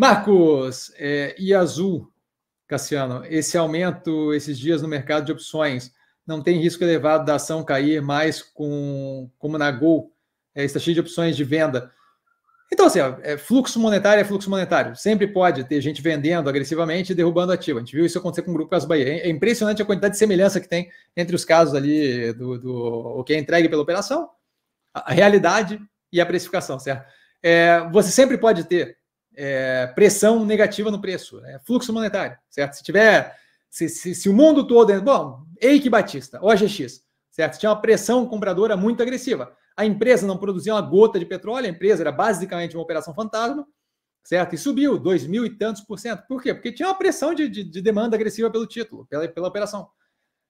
Marcos é, e Azul, Cassiano, esse aumento esses dias no mercado de opções não tem risco elevado da ação cair mais com, como na Gol, é, está cheio de opções de venda. Então, assim, ó, é, fluxo monetário é fluxo monetário. Sempre pode ter gente vendendo agressivamente e derrubando ativo. A gente viu isso acontecer com o Grupo Casas Bahia. É, é impressionante a quantidade de semelhança que tem entre os casos ali do, do o que é entregue pela operação, a, a realidade e a precificação, certo? É, você sempre pode ter é, pressão negativa no preço, né? fluxo monetário, certo? Se tiver, se, se, se o mundo todo, é, bom, Eike Batista, OGX, certo? Se tinha uma pressão compradora muito agressiva. A empresa não produzia uma gota de petróleo, a empresa era basicamente uma operação fantasma, certo? E subiu dois mil e tantos por cento. Por quê? Porque tinha uma pressão de, de, de demanda agressiva pelo título, pela, pela operação,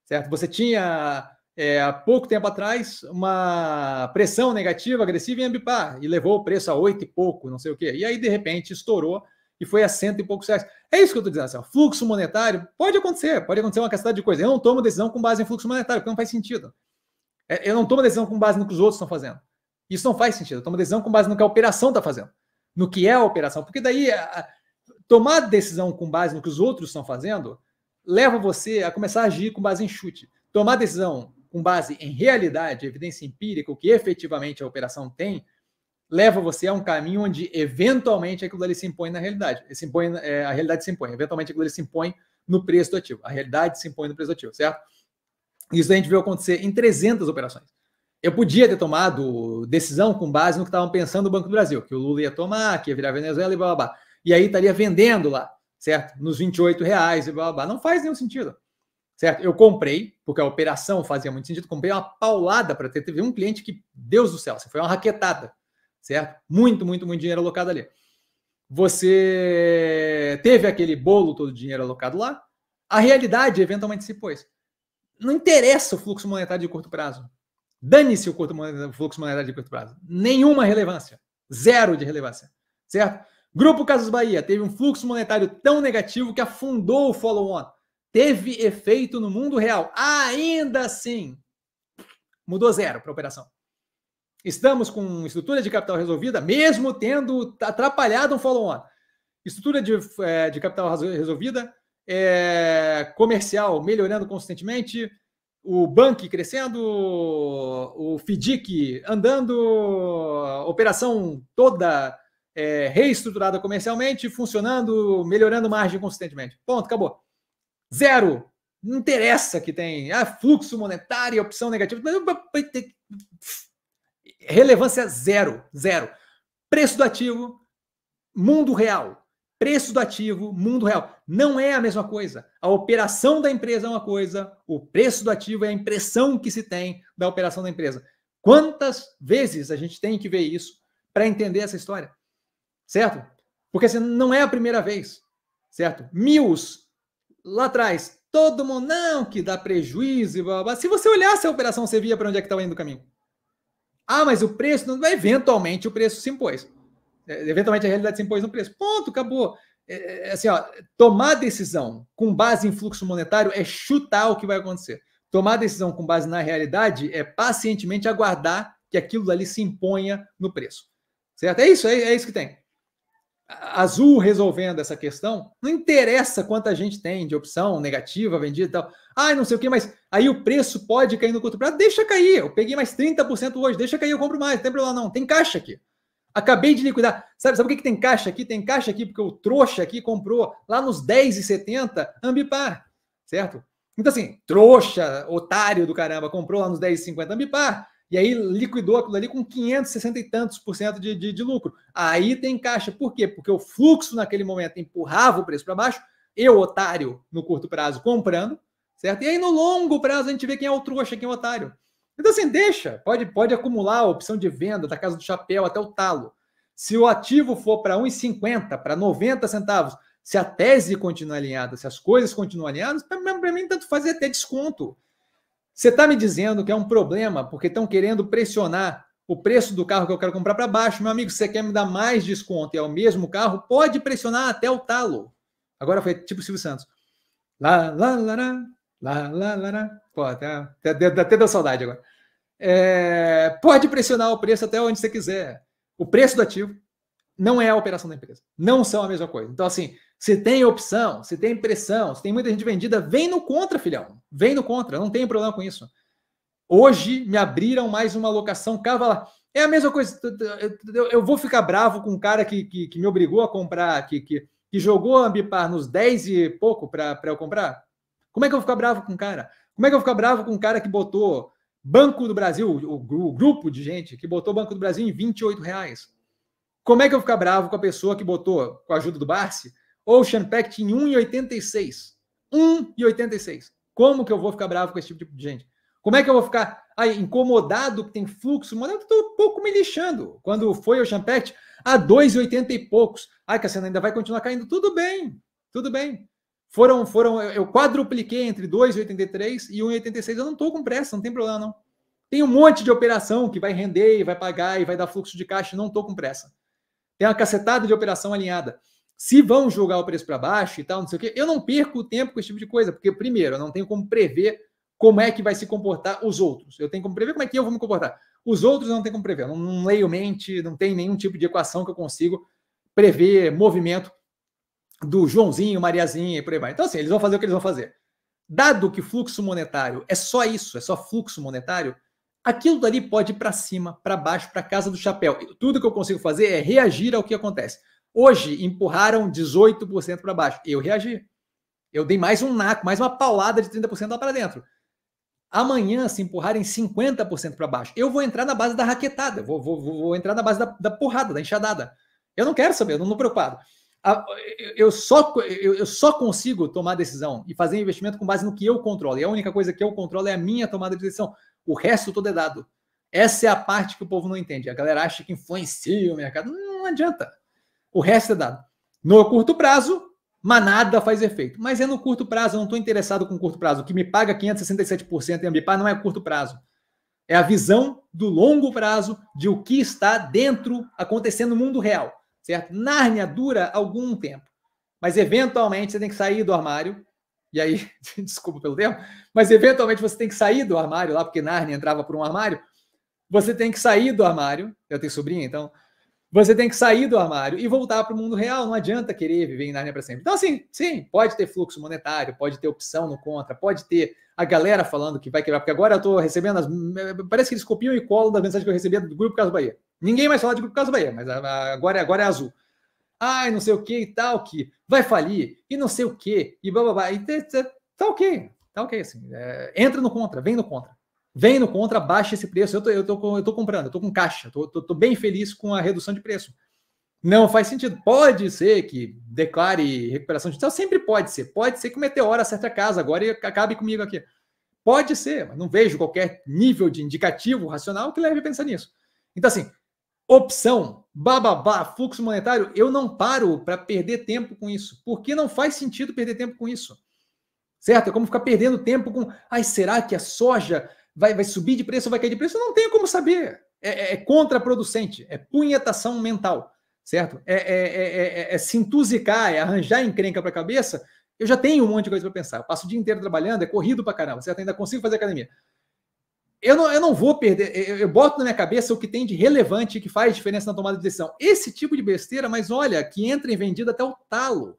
certo? Você tinha é, há pouco tempo atrás uma pressão negativa, agressiva em Ambipar e levou o preço a oito e pouco, não sei o quê. E aí, de repente, estourou e foi a cento e poucos reais. É isso que eu estou dizendo. Assim, ó, fluxo monetário pode acontecer, pode acontecer uma quantidade de coisa. Eu não tomo decisão com base em fluxo monetário, porque não faz sentido. É, eu não tomo decisão com base no que os outros estão fazendo. Isso não faz sentido. Eu tomo decisão com base no que a operação está fazendo, no que é a operação. Porque daí, a, a, tomar decisão com base no que os outros estão fazendo leva você a começar a agir com base em chute. Tomar decisão com base em realidade, evidência empírica, o que efetivamente a operação tem, leva você a um caminho onde eventualmente aquilo ali se impõe na realidade. Se impõe, é, a realidade se impõe, eventualmente aquilo ali se impõe no preço do ativo. A realidade se impõe no preço do ativo, certo? Isso a gente viu acontecer em 300 operações. Eu podia ter tomado decisão com base no que estavam pensando o Banco do Brasil, que o Lula ia tomar, que ia virar Venezuela e blá blá blá. E aí estaria vendendo lá, certo? Nos 28 reais e blá blá blá. Não faz nenhum sentido certo? Eu comprei, porque a operação fazia muito sentido, comprei uma paulada para ter. Teve um cliente que, Deus do céu, assim, foi uma raquetada, certo? Muito, muito, muito dinheiro alocado ali. Você teve aquele bolo todo de dinheiro alocado lá, a realidade eventualmente se pôs. Não interessa o fluxo monetário de curto prazo. Dane-se o, o fluxo monetário de curto prazo. Nenhuma relevância. Zero de relevância. Certo? Grupo Casas Bahia teve um fluxo monetário tão negativo que afundou o follow-on teve efeito no mundo real. Ainda assim, mudou zero para a operação. Estamos com estrutura de capital resolvida, mesmo tendo atrapalhado um follow-on. Estrutura de, é, de capital resolvida, é, comercial melhorando consistentemente, o Bank crescendo, o FDIC andando, operação toda é, reestruturada comercialmente, funcionando, melhorando margem consistentemente. Ponto, acabou. Zero. Não interessa que tem ah, fluxo monetário, opção negativa. Relevância zero. Zero. Preço do ativo, mundo real. Preço do ativo, mundo real. Não é a mesma coisa. A operação da empresa é uma coisa, o preço do ativo é a impressão que se tem da operação da empresa. Quantas vezes a gente tem que ver isso para entender essa história? Certo? Porque assim, não é a primeira vez, certo? mils lá atrás, todo mundo, não, que dá prejuízo e blá, blá, blá. Se você olhasse a operação, você via para onde é que estava indo o caminho. Ah, mas o preço, não, eventualmente o preço se impôs. É, eventualmente a realidade se impôs no preço. Ponto, acabou. É, é, assim, ó, tomar decisão com base em fluxo monetário é chutar o que vai acontecer. Tomar decisão com base na realidade é pacientemente aguardar que aquilo ali se imponha no preço. Certo? É isso, é, é isso que tem. Azul resolvendo essa questão, não interessa quanta gente tem de opção negativa vendida e tal. ai não sei o que, mas aí o preço pode cair no curto prazo. Deixa cair, eu peguei mais 30% hoje, deixa cair, eu compro mais, não tem problema não. Tem caixa aqui. Acabei de liquidar. Sabe, sabe por que, que tem caixa aqui? Tem caixa aqui porque o trouxa aqui comprou lá nos 10,70 Ambipar, certo? Então assim, trouxa, otário do caramba, comprou lá nos 10,50 Ambipar e aí liquidou aquilo ali com 560 e tantos por cento de, de, de lucro. Aí tem caixa. Por quê? Porque o fluxo naquele momento empurrava o preço para baixo, eu, otário, no curto prazo, comprando, certo? E aí no longo prazo a gente vê quem é o trouxa, quem é o otário. Então assim, deixa, pode, pode acumular a opção de venda da casa do chapéu até o talo. Se o ativo for para 1,50, para 90 centavos, se a tese continuar alinhada, se as coisas continuam alinhadas, para mim tanto faz até desconto. Você está me dizendo que é um problema porque estão querendo pressionar o preço do carro que eu quero comprar para baixo. Meu amigo, você quer me dar mais desconto e é o mesmo carro, pode pressionar até o talo. Agora foi tipo Silvio Santos. Lá, lá, lá, lá, lá, lá, lá, lá. Pô, até, até, até deu saudade agora. É, pode pressionar o preço até onde você quiser. O preço do ativo não é a operação da empresa. Não são a mesma coisa. Então, assim, se tem opção, se tem pressão, se tem muita gente vendida, vem no contra, filhão. Vem no contra, não tem problema com isso. Hoje me abriram mais uma locação cavalar. É a mesma coisa. Eu vou ficar bravo com um cara que, que, que me obrigou a comprar, que, que, que jogou Ambipar nos 10 e pouco para eu comprar? Como é que eu vou ficar bravo com um cara? Como é que eu vou ficar bravo com um cara que botou Banco do Brasil, o, o grupo de gente que botou Banco do Brasil em 28 reais? Como é que eu vou ficar bravo com a pessoa que botou, com a ajuda do Barsi, Ocean Pact em 1,86. 1,86. Como que eu vou ficar bravo com esse tipo de gente? Como é que eu vou ficar aí, incomodado que tem fluxo? Mano, eu tô um pouco me lixando. Quando foi o Ocean Pact, a 2,80 e poucos. Ai, Cassiano, ainda vai continuar caindo. Tudo bem, tudo bem. Foram, foram, eu quadrupliquei entre 2,83 e 1,86. Eu não tô com pressa, não tem problema não. Tem um monte de operação que vai render, e vai pagar e vai dar fluxo de caixa, não tô com pressa. Tem uma cacetada de operação alinhada se vão jogar o preço para baixo e tal, não sei o quê, eu não perco o tempo com esse tipo de coisa, porque, primeiro, eu não tenho como prever como é que vai se comportar os outros. Eu tenho como prever como é que eu vou me comportar. Os outros não tem como prever. Eu não, não leio mente, não tem nenhum tipo de equação que eu consigo prever movimento do Joãozinho, Mariazinha e por aí vai. Então, assim, eles vão fazer o que eles vão fazer. Dado que fluxo monetário é só isso, é só fluxo monetário, aquilo dali pode ir para cima, para baixo, para casa do chapéu. Tudo que eu consigo fazer é reagir ao que acontece. Hoje, empurraram 18% para baixo. Eu reagi. Eu dei mais um naco, mais uma paulada de 30% lá para dentro. Amanhã, se empurrarem 50% para baixo, eu vou entrar na base da raquetada, vou, vou, vou entrar na base da, da, porrada, da enxadada. Eu não quero saber, eu não estou preocupado. Eu só, eu só consigo tomar decisão e fazer investimento com base no que eu controlo. E a única coisa que eu controlo é a minha tomada de decisão. O resto todo é dado. Essa é a parte que o povo não entende. A galera acha que influencia o mercado. Não adianta. O resto é dado. No curto prazo, manada faz efeito. Mas é no curto prazo, eu não estou interessado com curto prazo. O que me paga 567% em Ambipar não é curto prazo. É a visão do longo prazo de o que está dentro, acontecendo no mundo real, certo? Nárnia dura algum tempo, mas eventualmente você tem que sair do armário, e aí, desculpa pelo tempo, mas eventualmente você tem que sair do armário lá, porque Nárnia entrava por um armário, você tem que sair do armário, eu tenho sobrinha, então você tem que sair do armário e voltar para o mundo real. Não adianta querer viver em Nárnia para sempre. Então, assim, sim, pode ter fluxo monetário, pode ter opção no contra, pode ter a galera falando que vai quebrar. Porque agora eu estou recebendo as. Parece que eles copiam e colam da mensagem que eu recebia do Grupo Caso Bahia. Ninguém mais fala de Grupo Caso Bahia, mas agora, é, agora é azul. Ai, não sei o que e tal, que vai falir, e não sei o que, e blá blá blá. E tá ok, tá ok, assim. É, entra no contra, vem no contra. Vem no contra, baixa esse preço. Eu tô, eu tô, eu tô comprando, eu tô com caixa, tô, tô, tô bem feliz com a redução de preço. Não faz sentido. Pode ser que declare recuperação judicial, sempre pode ser. Pode ser que o meteoro acerte a casa agora e acabe comigo aqui. Pode ser, mas não vejo qualquer nível de indicativo racional que leve a pensar nisso. Então, assim, opção, bababá, fluxo monetário, eu não paro para perder tempo com isso. Porque não faz sentido perder tempo com isso. Certo? É como ficar perdendo tempo com. Ai, será que a soja vai, vai subir de preço ou vai cair de preço, eu não tenho como saber. É, é, contraproducente, é punhetação mental, certo? É, é, é, é se entusicar, é arranjar encrenca para a cabeça. Eu já tenho um monte de coisa para pensar. Eu passo o dia inteiro trabalhando, é corrido para caramba, certo? Ainda consigo fazer academia. Eu não, eu não vou perder, eu, eu boto na minha cabeça o que tem de relevante que faz diferença na tomada de decisão. Esse tipo de besteira, mas olha, que entra em vendida até o talo.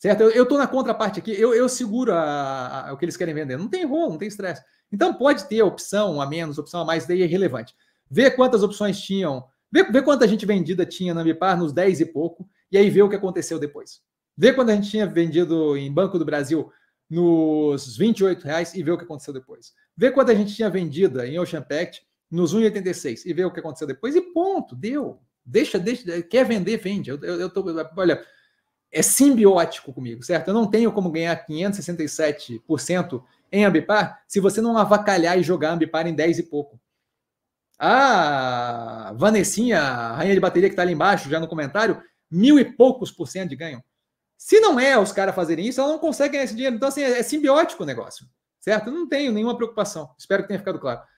Certo? Eu estou na contraparte aqui, eu, eu seguro a, a, o que eles querem vender. Não tem rolo, não tem estresse. Então pode ter opção a menos, opção a mais, daí é relevante. Vê quantas opções tinham, vê, vê quanta gente vendida tinha na BIPAR nos 10 e pouco, e aí vê o que aconteceu depois. Vê quando a gente tinha vendido em Banco do Brasil nos 28 reais e vê o que aconteceu depois. Vê quando a gente tinha vendida em Ocean Pact nos 1,86 e vê o que aconteceu depois e ponto, deu. Deixa, deixa, quer vender, vende. Eu, eu, eu tô, olha, é simbiótico comigo, certo? Eu não tenho como ganhar 567% em ambipar se você não avacalhar e jogar ambipar em 10 e pouco. Ah, Vanessinha, a rainha de bateria que está ali embaixo, já no comentário, mil e poucos por cento de ganho. Se não é os caras fazerem isso, ela não consegue ganhar esse dinheiro. Então, assim, é, é simbiótico o negócio, certo? Eu não tenho nenhuma preocupação. Espero que tenha ficado claro.